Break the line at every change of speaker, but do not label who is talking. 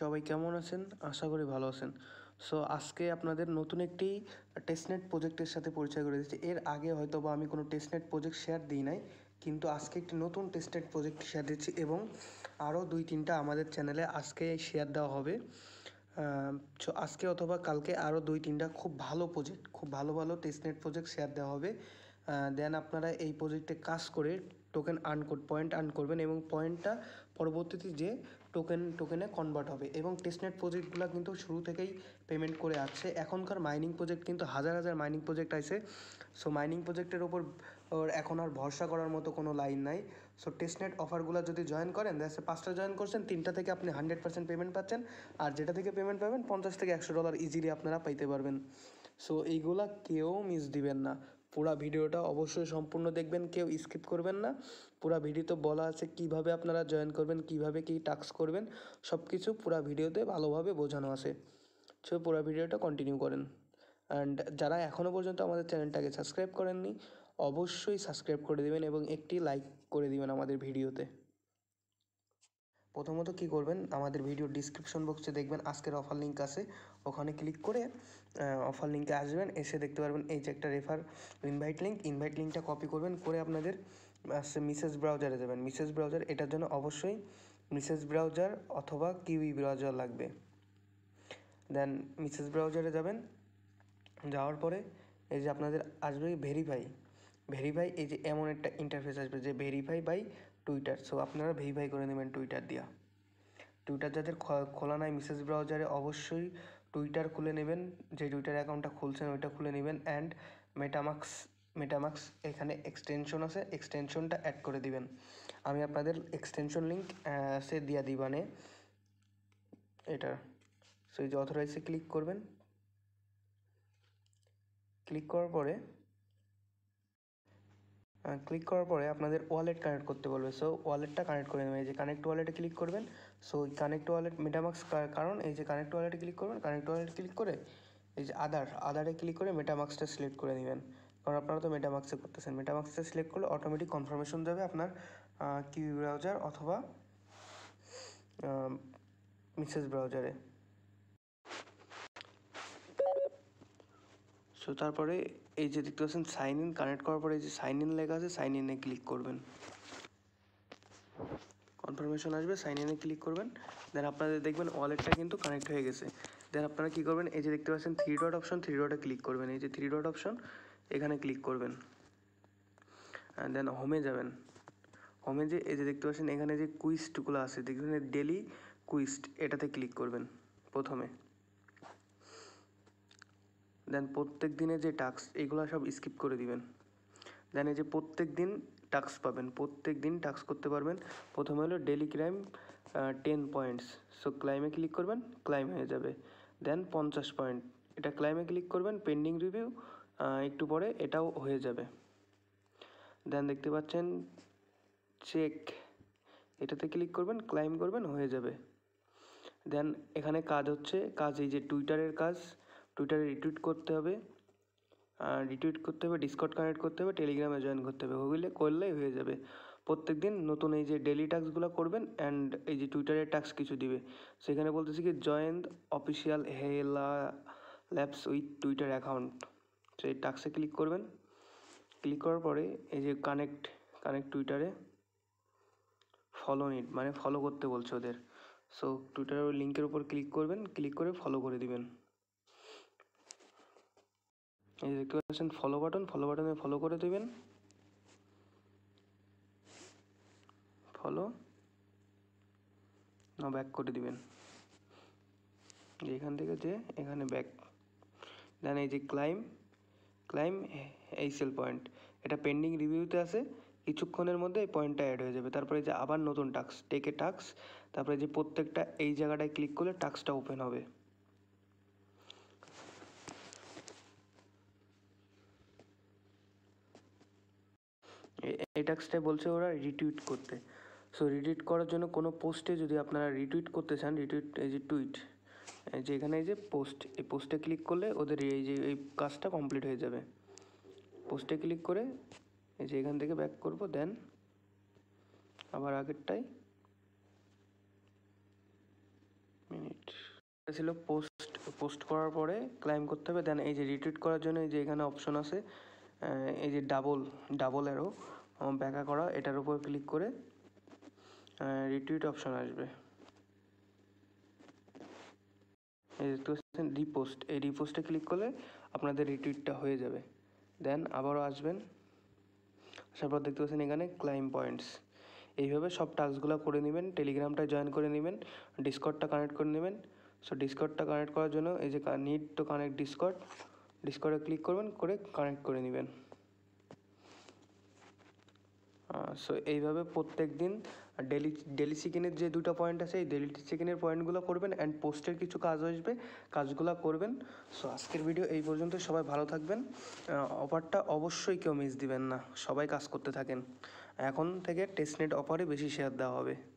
সবাই কেমন আছেন আশা করি ভালো আছেন সো আজকে আপনাদের নতুন একটি টেস্টনেট প্রজেক্টের সাথে পরিচয় করে দিচ্ছি এর আগে হয়তো বা আমি কোনো টেস্টনেট প্রজেক্ট শেয়ার দিই নাই কিন্তু আজকে একটি নতুন টেস্টনেট প্রজেক্ট শেয়ার দিচ্ছি এবং আরও দুই তিনটা আমাদের চ্যানেলে আজকে শেয়ার দেওয়া হবে সো আজকে অথবা কালকে আরও দুই তিনটা খুব ভালো প্রজেক্ট খুব ভালো ভালো টেস্টনেট প্রজেক্ট শেয়ার দেওয়া হবে দেন আপনারা এই প্রজেক্টে কাজ করে টোকেন আর্ন পয়েন্ট আর্ন করবেন এবং পয়েন্টটা পরবর্তীতে যে টোকেন টোকেনে কনভার্ট হবে এবং টেস্টনেট প্রজেক্টগুলো কিন্তু শুরু থেকেই পেমেন্ট করে আসছে এখনকার মাইনিং প্রজেক্ট কিন্তু হাজার হাজার মাইনিং প্রজেক্ট আছে সো মাইনিং প্রজেক্টের ওপর এখন আর ভরসা করার মতো কোনো লাইন নাই সো টেস্টনেট অফারগুলো যদি জয়েন করেন দেখা পাঁচটা জয়েন করছেন তিনটা থেকে আপনি হান্ড্রেড পার্সেন্ট পেমেন্ট পাচ্ছেন আর যেটা থেকে পেমেন্ট পাবেন পঞ্চাশ থেকে একশো ডলার ইজিলি আপনারা পাইতে পারবেন সো এইগুলা কেউ মিস দিবেন না পুরা ভিডিওটা অবশ্যই সম্পূর্ণ দেখবেন কেউ স্কিপ করবেন না পুরা ভিডিওতে বলা আছে কিভাবে আপনারা জয়েন করবেন কিভাবে কী টাস্ক করবেন সব কিছু পুরা ভিডিওতে ভালোভাবে বোঝানো আছে সে পুরা ভিডিওটা কন্টিনিউ করেন অ্যান্ড যারা এখনও পর্যন্ত আমাদের চ্যানেলটাকে সাবস্ক্রাইব করেননি অবশ্যই সাবস্ক্রাইব করে দেবেন এবং একটি লাইক করে দিবেন আমাদের ভিডিওতে প্রথমত কি করবেন আমাদের ভিডিও ডিসক্রিপশন বক্সে দেখবেন আজকের অফার লিঙ্ক আছে ওখানে ক্লিক করে অফার লিঙ্কে আসবেন এসে দেখতে পারবেন এই যে একটা রেফার ইনভাইট লিঙ্ক ইনভাইট লিঙ্কটা কপি করবেন করে আপনাদের মিসেস ব্রাউজারে যাবেন মিসেস ব্রাউজার এটার জন্য অবশ্যই মিসেস ব্রাউজার অথবা কিউই ব্রাউজার লাগবে দেন মিসেস ব্রাউজারে যাবেন যাওয়ার পরে এই যে আপনাদের আসবে ভেরিফাই ভেরিফাই এই যে এমন একটা ইন্টারফেস আসবে যে ভেরিফাই বাই টুইটার সো আপনারা ভেরিফাই করে নেবেন টুইটার দিয়া টুইটার যাদের খোলা নাই মিসেস ব্রাউজারে অবশ্যই টুইটার খুলে নেবেন যে টুইটার অ্যাকাউন্টটা খুলছেন ওইটা খুলে নেবেন অ্যান্ড মেটামাক্স মেটামাক্স এখানে এক্সটেনশন আছে এক্সটেনশনটা অ্যাড করে দিবেন আমি আপনাদের এক্সটেনশন লিঙ্ক সে দিয়া দিবানে এটার সো এই যে অথরাইজে ক্লিক করবেন ক্লিক করার পরে ক্লিক করার পরে আপনাদের ওয়ালেট কানেক্ট করতে বলবে সো ওয়ালেটটা কানেক্ট করে নেবেন এই যে কানেক্ট ওয়ালেটে ক্লিক করবেন সো ওই কানেক্ট ওয়ালেট মেটামাক্স কারণ এই যে কানেক্ট ওয়ালেটে ক্লিক করবেন কানেক্ট ওয়ালেট ক্লিক করে এই যে আদার আদারে ক্লিক করে মেটামাক্সটা সিলেক্ট করে নেবেন কারণ আপনারা তো মেটামাক্সে করতেছেন মেটামাক্সটা সিলেক্ট করলে অটোমেটিক কনফার্মেশন দেবে আপনার কিউই ব্রাউজার অথবা মিসেস ব্রাউজারে সো তারপরে এই যে দেখতে পাচ্ছেন সাইন ইন কানেক্ট করার পরে এই যে সাইন ইন লেখা আছে সাইন ইনে ক্লিক করবেন কনফার্মেশন আসবে সাইন ইনে ক্লিক করবেন দেন আপনাদের দেখবেন ওয়ালেটটা কিন্তু কানেক্ট হয়ে গেছে দেন আপনারা কী করবেন এই যে দেখতে পাচ্ছেন থ্রি ডট অপশন থ্রি ডটে ক্লিক করবেন এই যে থ্রি ডট অপশন এখানে ক্লিক করবেন দেন হোমে যাবেন হোমে যে এই যে দেখতে পাচ্ছেন এখানে যে কুইস্টগুলো আছে দেখবেন ডেলি কুইস্ট এটাতে ক্লিক করবেন প্রথমে দেন প্রত্যেক দিনে যে টাস্ক এগুলো সব স্কিপ করে দিবেন দেন এই যে প্রত্যেক দিন টাস্ক পাবেন প্রত্যেক দিন টাস্ক করতে পারবেন প্রথমে হলো daily claim ten points so ক্লাইমে ক্লিক করবেন ক্লাইম হয়ে যাবে দেন পঞ্চাশ পয়েন্ট এটা ক্লাইমে ক্লিক করবেন পেন্ডিং রিভিউ একটু পরে এটাও হয়ে যাবে দেন দেখতে পাচ্ছেন চেক এটাতে ক্লিক করবেন ক্লাইম করবেন হয়ে যাবে দেন এখানে কাজ হচ্ছে কাজ এই যে টুইটারের কাজ টুইটারে রিটুইট করতে হবে রিটুইট করতে হবে ডিসকট কানেক্ট করতে হবে টেলিগ্রামে জয়েন করতে হবে হুগলে করলেই হয়ে যাবে প্রত্যেক দিন নতুন এই যে ডেলি টাস্কগুলো করবেন অ্যান্ড এই যে টুইটারের টাস্ক কিছু দিবে সেখানে বলতেছি কি join official Hela Labs with Twitter account সেই টাক্সে ক্লিক করবেন ক্লিক করার পরে এই যে কানেক্ট কানেক্ট টুইটারে ফলো নিট মানে ফলো করতে বলছে ওদের সো টুইটারের লিঙ্কের উপর ক্লিক করবেন ক্লিক করে ফলো করে দিবেন এই দেখতে পাচ্ছেন ফলো বাটন ফলো বাটনে ফলো করে দেবেন ফলো না ব্যাক করে দিবেন এখান থেকে যে এখানে ব্যাক দেন এই যে ক্লাইম ক্লাইম এই সেল পয়েন্ট এটা পেন্ডিং রিভিউতে আছে কিছুক্ষণের মধ্যে এই পয়েন্টটা অ্যাড হয়ে যাবে তারপরে যে আবার নতুন টাক্স টেকে টাক্স তারপরে যে প্রত্যেকটা এই জায়গাটায় ক্লিক করলে টাক্সটা ওপেন হবে এটাক্সটা বলছে ওরা রিটুইট করতে সো রিটুইট করার জন্য কোনো পোস্টে যদি আপনারা রিটুইট করতে চান রিটুইট এই যে টুইট যে এখানে এই যে পোস্ট এই পোস্টে ক্লিক করলে ওদের এই যে এই কাজটা কমপ্লিট হয়ে যাবে পোস্টে ক্লিক করে এই যে এখান থেকে ব্যাক করব দেন আবার আগেরটাই মিনিট ছিল পোস্ট পোস্ট করার পরে ক্লাইম করতে হবে দেন এই যে রিটুইট করার জন্য এই যে এখানে অপশন আছে এই যে ডাবল ডাবল অ্যারো ব্যাকা করা এটার উপর ক্লিক করে রিটুইট অপশন আসবে রিপোস্ট এই রিপোস্টে ক্লিক করলে আপনাদের রিটুইটটা হয়ে যাবে দেন আবারও আসবেন আসার পর দেখতে পাচ্ছেন এখানে ক্লাইম পয়েন্টস এইভাবে সব টাস্কগুলো করে নেবেন টেলিগ্রামটা জয়েন করে নেবেন ডিসকটটা কানেক্ট করে নেবেন সো ডিসকর্ডটা কানেক্ট করার জন্য এই যে নিড টু কানেক্ট ডিসকর্ড ডিসকর্ডে ক্লিক করবেন করে কানেক্ট করে নেবেন সো এইভাবে প্রত্যেক দিন ডেলি ডেলি চিকেনের যে দুটো পয়েন্ট আছে এই ডেলি চিকেনের পয়েন্টগুলো করবেন অ্যান্ড পোস্টের কিছু কাজ আসবে কাজগুলো করবেন সো আজকের ভিডিও এই পর্যন্ত সবাই ভালো থাকবেন অফারটা অবশ্যই কেউ মিস দিবেন না সবাই কাজ করতে থাকেন এখন থেকে টেস্টনেট অফারে বেশি শেয়ার দেওয়া হবে